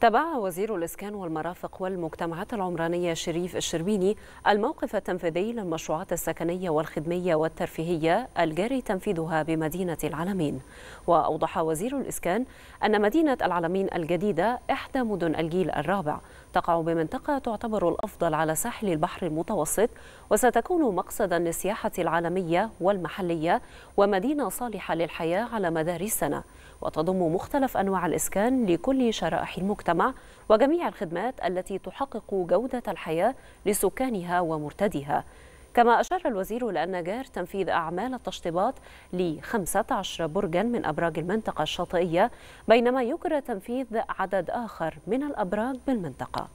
تبع وزير الإسكان والمرافق والمجتمعات العمرانية شريف الشربيني الموقف التنفيذي للمشروعات السكنية والخدمية والترفيهية الجاري تنفيذها بمدينة العلمين وأوضح وزير الإسكان أن مدينة العلمين الجديدة إحدى مدن الجيل الرابع تقع بمنطقة تعتبر الأفضل على ساحل البحر المتوسط وستكون مقصدا للسياحة العالمية والمحلية ومدينة صالحة للحياة على مدار السنة وتضم مختلف أنواع الإسكان لكل شرائح المجتمع وجميع الخدمات التي تحقق جودة الحياة لسكانها ومرتديها كما أشار الوزير لأن جار تنفيذ أعمال التشطيبات ل 15 برجا من أبراج المنطقة الشاطئية بينما يجرى تنفيذ عدد آخر من الأبراج بالمنطقة.